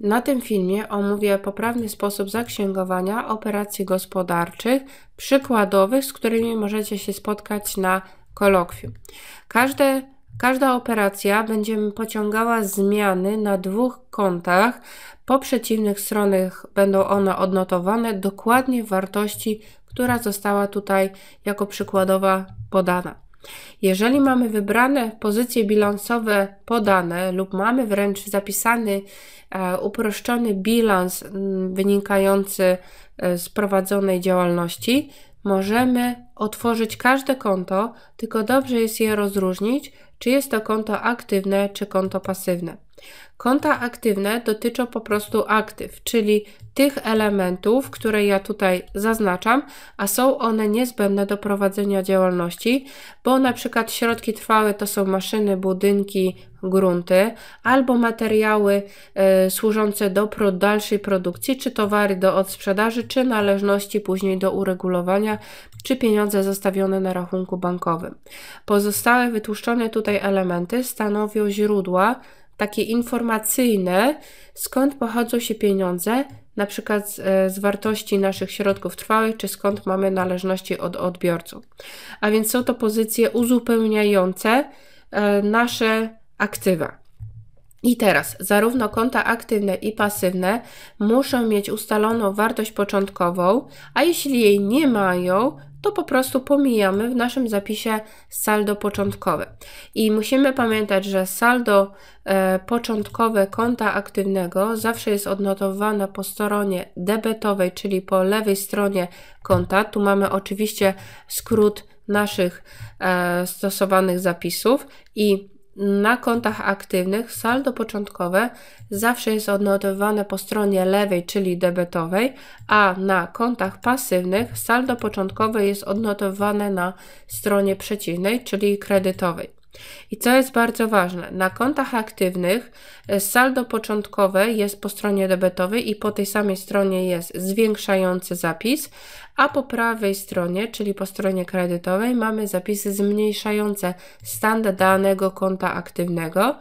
Na tym filmie omówię poprawny sposób zaksięgowania operacji gospodarczych, przykładowych, z którymi możecie się spotkać na kolokwium. Każde, każda operacja będzie pociągała zmiany na dwóch kontach. Po przeciwnych stronach będą one odnotowane dokładnie w wartości, która została tutaj jako przykładowa podana. Jeżeli mamy wybrane pozycje bilansowe podane lub mamy wręcz zapisany e, uproszczony bilans mm, wynikający e, z prowadzonej działalności, możemy otworzyć każde konto, tylko dobrze jest je rozróżnić, czy jest to konto aktywne, czy konto pasywne. Konta aktywne dotyczą po prostu aktyw, czyli tych elementów, które ja tutaj zaznaczam, a są one niezbędne do prowadzenia działalności, bo na przykład środki trwałe to są maszyny, budynki, grunty albo materiały y, służące do pro, dalszej produkcji, czy towary do odsprzedaży, czy należności później do uregulowania, czy pieniądze zostawione na rachunku bankowym. Pozostałe wytłuszczone tutaj elementy stanowią źródła takie informacyjne, skąd pochodzą się pieniądze, na przykład z, e, z, wartości naszych środków trwałych, czy skąd mamy należności od odbiorców. A więc są to pozycje uzupełniające e, nasze aktywa. I teraz zarówno konta aktywne i pasywne muszą mieć ustaloną wartość początkową, a jeśli jej nie mają, to po prostu pomijamy w naszym zapisie saldo początkowe. I musimy pamiętać, że saldo e, początkowe konta aktywnego zawsze jest odnotowane po stronie debetowej, czyli po lewej stronie konta. Tu mamy oczywiście skrót naszych e, stosowanych zapisów i na kontach aktywnych saldo początkowe zawsze jest odnotowane po stronie lewej, czyli debetowej, a na kontach pasywnych saldo początkowe jest odnotowane na stronie przeciwnej, czyli kredytowej. I co jest bardzo ważne, na kontach aktywnych e, saldo początkowe jest po stronie debetowej i po tej samej stronie jest zwiększający zapis, a po prawej stronie, czyli po stronie kredytowej, mamy zapisy zmniejszające stan danego konta aktywnego.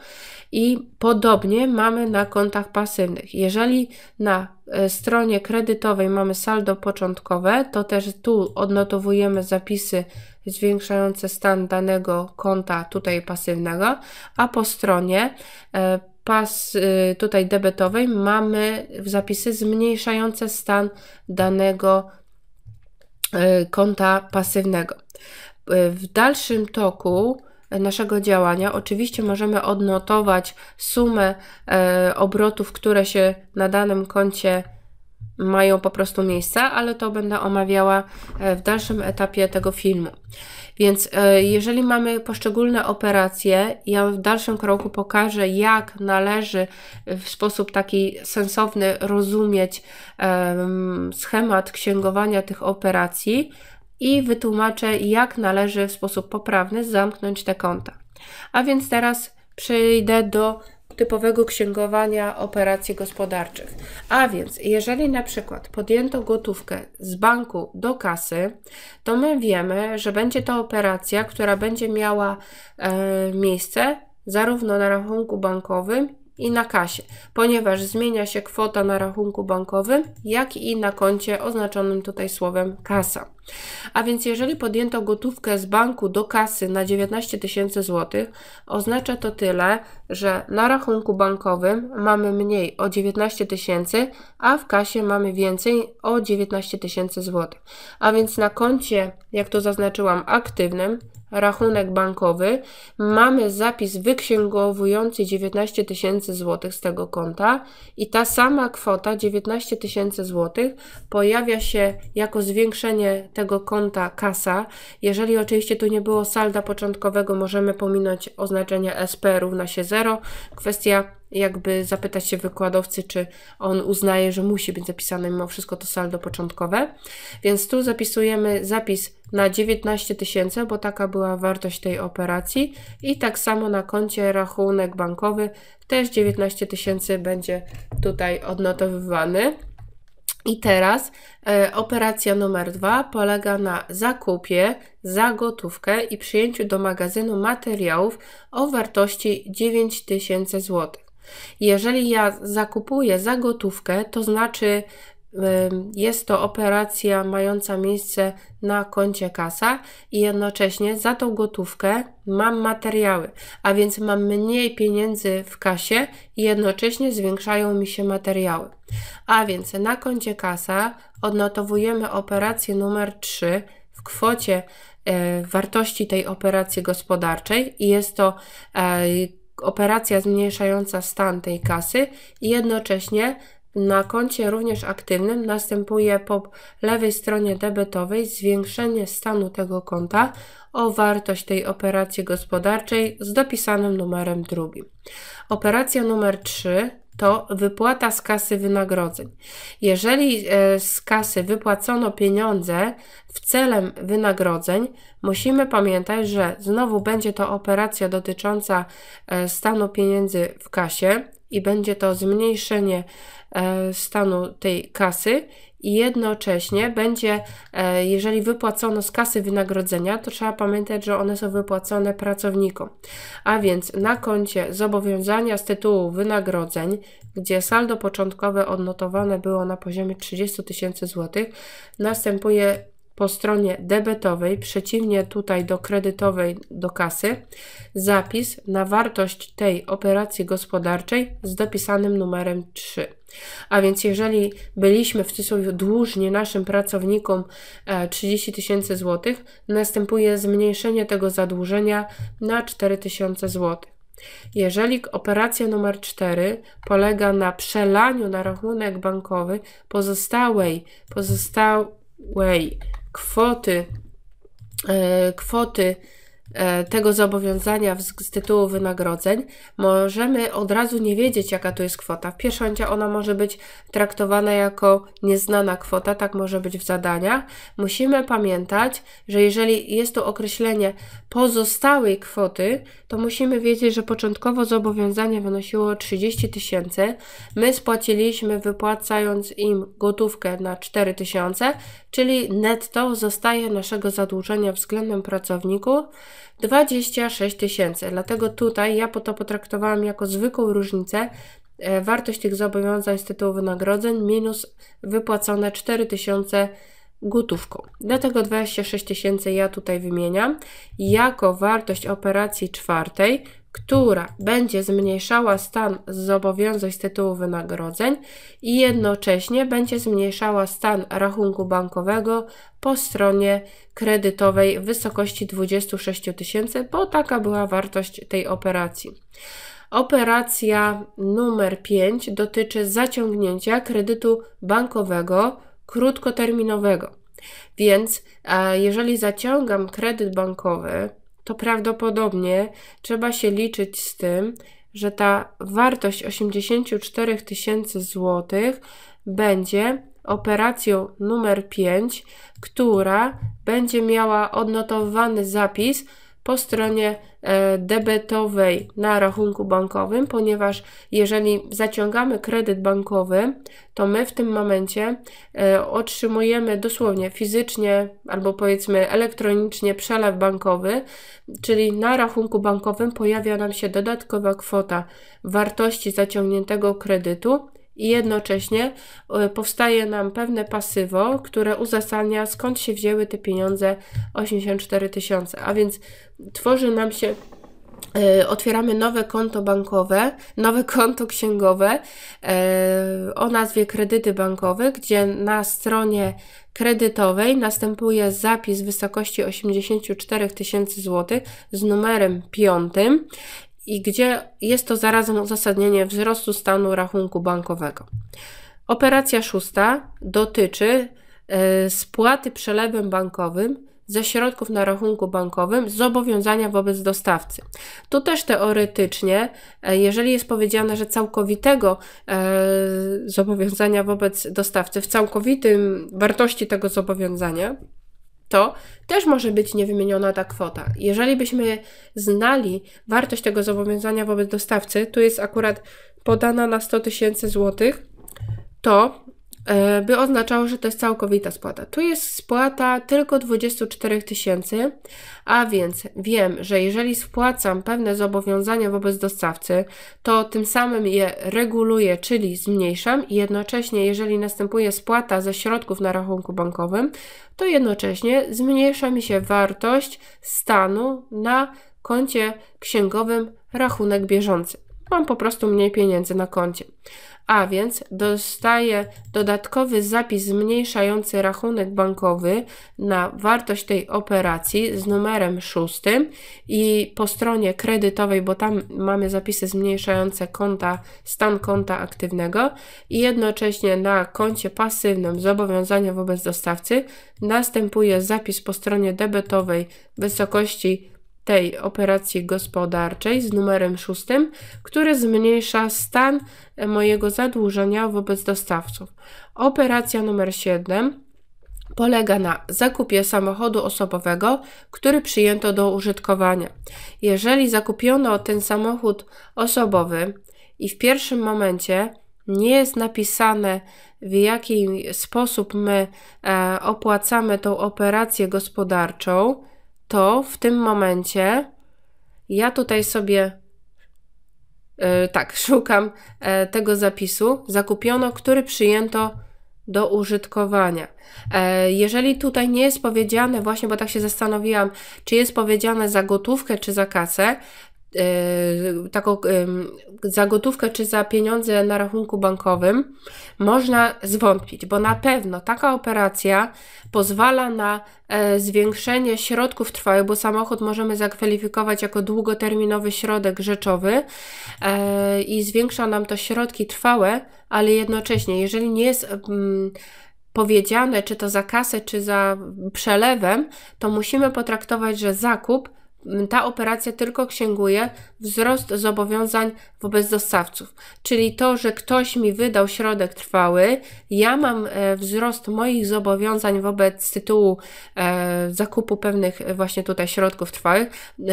I podobnie mamy na kontach pasywnych. Jeżeli na e, stronie kredytowej mamy saldo początkowe, to też tu odnotowujemy zapisy zwiększające stan danego konta tutaj pasywnego, a po stronie e, pas e, tutaj debetowej mamy zapisy zmniejszające stan danego konta pasywnego. W dalszym toku naszego działania, oczywiście możemy odnotować sumę e, obrotów, które się na danym koncie mają po prostu miejsce, ale to będę omawiała e, w dalszym etapie tego filmu. Więc e, jeżeli mamy poszczególne operacje, ja w dalszym kroku pokażę, jak należy w sposób taki sensowny rozumieć um, schemat księgowania tych operacji, i wytłumaczę, jak należy w sposób poprawny zamknąć te konta. A więc teraz przejdę do typowego księgowania operacji gospodarczych. A więc, jeżeli na przykład podjęto gotówkę z banku do kasy, to my wiemy, że będzie to operacja, która będzie miała e, miejsce zarówno na rachunku bankowym, i na kasie, ponieważ zmienia się kwota na rachunku bankowym, jak i na koncie oznaczonym tutaj słowem kasa. A więc jeżeli podjęto gotówkę z banku do kasy na 19 tysięcy złotych, oznacza to tyle, że na rachunku bankowym mamy mniej o 19 tysięcy, a w kasie mamy więcej o 19 tysięcy złotych. A więc na koncie, jak to zaznaczyłam, aktywnym rachunek bankowy, mamy zapis wyksięgowujący 19 tysięcy złotych z tego konta i ta sama kwota 19 tysięcy złotych pojawia się jako zwiększenie tego konta kasa. Jeżeli oczywiście tu nie było salda początkowego, możemy pominąć oznaczenie SP równa się 0. Kwestia jakby zapytać się wykładowcy, czy on uznaje, że musi być zapisane mimo wszystko to saldo początkowe. Więc tu zapisujemy zapis na 19 tysięcy, bo taka była wartość tej operacji i tak samo na koncie rachunek bankowy też 19 tysięcy będzie tutaj odnotowywany. I teraz e, operacja numer dwa polega na zakupie za gotówkę i przyjęciu do magazynu materiałów o wartości 9000 zł. Jeżeli ja zakupuję za gotówkę, to znaczy jest to operacja mająca miejsce na koncie kasa i jednocześnie za tą gotówkę mam materiały, a więc mam mniej pieniędzy w kasie i jednocześnie zwiększają mi się materiały. A więc na koncie kasa odnotowujemy operację numer 3 w kwocie e, wartości tej operacji gospodarczej i jest to e, operacja zmniejszająca stan tej kasy i jednocześnie na koncie również aktywnym następuje po lewej stronie debetowej zwiększenie stanu tego konta o wartość tej operacji gospodarczej z dopisanym numerem drugim. Operacja numer 3 to wypłata z kasy wynagrodzeń. Jeżeli e, z kasy wypłacono pieniądze w celem wynagrodzeń, musimy pamiętać, że znowu będzie to operacja dotycząca e, stanu pieniędzy w kasie i będzie to zmniejszenie E, stanu tej kasy i jednocześnie będzie, e, jeżeli wypłacono z kasy wynagrodzenia, to trzeba pamiętać, że one są wypłacone pracownikom. A więc na koncie zobowiązania z tytułu wynagrodzeń, gdzie saldo początkowe odnotowane było na poziomie 30 tysięcy złotych, następuje po stronie debetowej, przeciwnie tutaj do kredytowej do kasy, zapis na wartość tej operacji gospodarczej z dopisanym numerem 3. A więc jeżeli byliśmy w cudzysłowie dłużni naszym pracownikom 30 e, tysięcy złotych, następuje zmniejszenie tego zadłużenia na 4 tysiące złotych. Jeżeli operacja numer 4 polega na przelaniu na rachunek bankowy pozostałej, pozostałej kwoty, e, kwoty E, tego zobowiązania z tytułu wynagrodzeń, możemy od razu nie wiedzieć, jaka to jest kwota. W pieszoncie ona może być traktowana jako nieznana kwota, tak może być w zadaniach. Musimy pamiętać, że jeżeli jest to określenie pozostałej kwoty, to musimy wiedzieć, że początkowo zobowiązanie wynosiło 30 tysięcy. My spłaciliśmy wypłacając im gotówkę na 4 tysiące, czyli netto zostaje naszego zadłużenia względem pracowników 26 tysięcy. Dlatego tutaj ja po to potraktowałam jako zwykłą różnicę e, wartość tych zobowiązań z tytułu wynagrodzeń minus wypłacone 4 tysiące gotówką. Dlatego 26 tysięcy ja tutaj wymieniam jako wartość operacji czwartej, która będzie zmniejszała stan zobowiązań z tytułu wynagrodzeń i jednocześnie będzie zmniejszała stan rachunku bankowego po stronie kredytowej w wysokości 26 tysięcy, bo taka była wartość tej operacji. Operacja numer 5 dotyczy zaciągnięcia kredytu bankowego krótkoterminowego. Więc e, jeżeli zaciągam kredyt bankowy to prawdopodobnie trzeba się liczyć z tym, że ta wartość 84 tysięcy złotych będzie operacją numer 5, która będzie miała odnotowany zapis po stronie E, debetowej na rachunku bankowym, ponieważ jeżeli zaciągamy kredyt bankowy, to my w tym momencie e, otrzymujemy dosłownie fizycznie albo powiedzmy elektronicznie przelew bankowy, czyli na rachunku bankowym pojawia nam się dodatkowa kwota wartości zaciągniętego kredytu i jednocześnie e, powstaje nam pewne pasywo, które uzasadnia skąd się wzięły te pieniądze 84 tysiące, a więc tworzy nam się e, otwieramy nowe konto bankowe, nowe konto księgowe e, o nazwie kredyty bankowe, gdzie na stronie kredytowej następuje zapis wysokości 84 tysięcy złotych z numerem piątym i gdzie jest to zarazem uzasadnienie wzrostu stanu rachunku bankowego. Operacja szósta dotyczy e, spłaty przelewem bankowym ze środków na rachunku bankowym zobowiązania wobec dostawcy. Tu też teoretycznie, e, jeżeli jest powiedziane, że całkowitego e, zobowiązania wobec dostawcy, w całkowitym wartości tego zobowiązania, to też może być niewymieniona ta kwota. Jeżeli byśmy znali wartość tego zobowiązania wobec dostawcy, tu jest akurat podana na 100 tysięcy złotych, to E, by oznaczało, że to jest całkowita spłata. Tu jest spłata tylko 24 tysięcy, a więc wiem, że jeżeli spłacam pewne zobowiązania wobec dostawcy, to tym samym je reguluję, czyli zmniejszam i jednocześnie jeżeli następuje spłata ze środków na rachunku bankowym, to jednocześnie zmniejsza mi się wartość stanu na koncie księgowym rachunek bieżący mam po prostu mniej pieniędzy na koncie. A więc dostaję dodatkowy zapis zmniejszający rachunek bankowy na wartość tej operacji z numerem szóstym i po stronie kredytowej, bo tam mamy zapisy zmniejszające konta, stan konta aktywnego i jednocześnie na koncie pasywnym zobowiązania wobec dostawcy następuje zapis po stronie debetowej wysokości tej operacji gospodarczej z numerem 6, który zmniejsza stan e, mojego zadłużenia wobec dostawców. Operacja numer 7 polega na zakupie samochodu osobowego, który przyjęto do użytkowania. Jeżeli zakupiono ten samochód osobowy i w pierwszym momencie nie jest napisane, w jaki sposób my e, opłacamy tą operację gospodarczą, to w tym momencie ja tutaj sobie yy, tak szukam yy, tego zapisu zakupiono, który przyjęto do użytkowania. E, jeżeli tutaj nie jest powiedziane, właśnie bo tak się zastanowiłam, czy jest powiedziane za gotówkę czy za kasę, E, taką za gotówkę czy za pieniądze na rachunku bankowym, można zwątpić, bo na pewno taka operacja pozwala na e, zwiększenie środków trwałych, bo samochód możemy zakwalifikować jako długoterminowy środek rzeczowy e, i zwiększa nam to środki trwałe, ale jednocześnie, jeżeli nie jest powiedziane, czy to za kasę, czy za przelewem, to musimy potraktować, że zakup ta operacja tylko księguje wzrost zobowiązań wobec dostawców. Czyli to, że ktoś mi wydał środek trwały, ja mam e, wzrost moich zobowiązań wobec tytułu e, zakupu pewnych właśnie tutaj środków trwałych, e,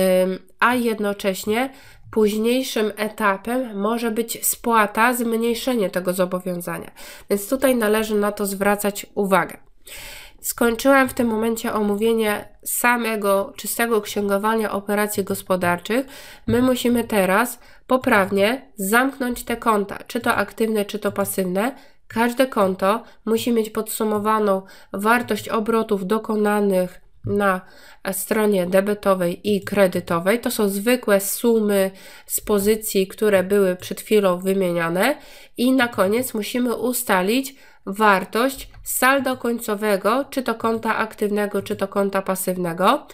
a jednocześnie Późniejszym etapem może być spłata, zmniejszenie tego zobowiązania. Więc tutaj należy na to zwracać uwagę. Skończyłam w tym momencie omówienie samego czystego księgowania operacji gospodarczych. My musimy teraz poprawnie zamknąć te konta, czy to aktywne, czy to pasywne. Każde konto musi mieć podsumowaną wartość obrotów dokonanych na stronie debetowej i kredytowej. To są zwykłe sumy z pozycji, które były przed chwilą wymieniane. I na koniec musimy ustalić, wartość saldo końcowego, czy to konta aktywnego, czy to konta pasywnego.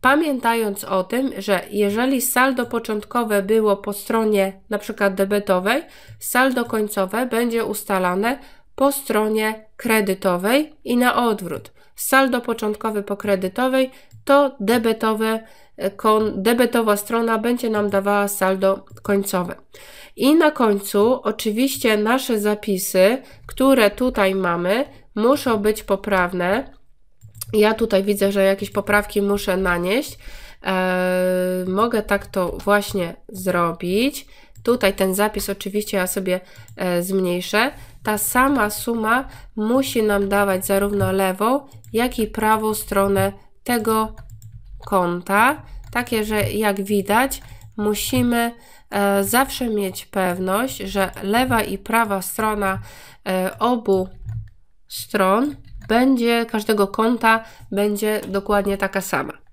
Pamiętając o tym, że jeżeli saldo początkowe było po stronie np. debetowej, saldo końcowe będzie ustalane po stronie kredytowej i na odwrót. Saldo początkowy po kredytowej to debetowe debetowa strona będzie nam dawała saldo końcowe. I na końcu oczywiście nasze zapisy, które tutaj mamy, muszą być poprawne. Ja tutaj widzę, że jakieś poprawki muszę nanieść. Eee, mogę tak to właśnie zrobić. Tutaj ten zapis oczywiście ja sobie e, zmniejszę. Ta sama suma musi nam dawać zarówno lewą, jak i prawą stronę tego konta, takie, że jak widać, musimy e, zawsze mieć pewność, że lewa i prawa strona e, obu stron będzie każdego konta będzie dokładnie taka sama.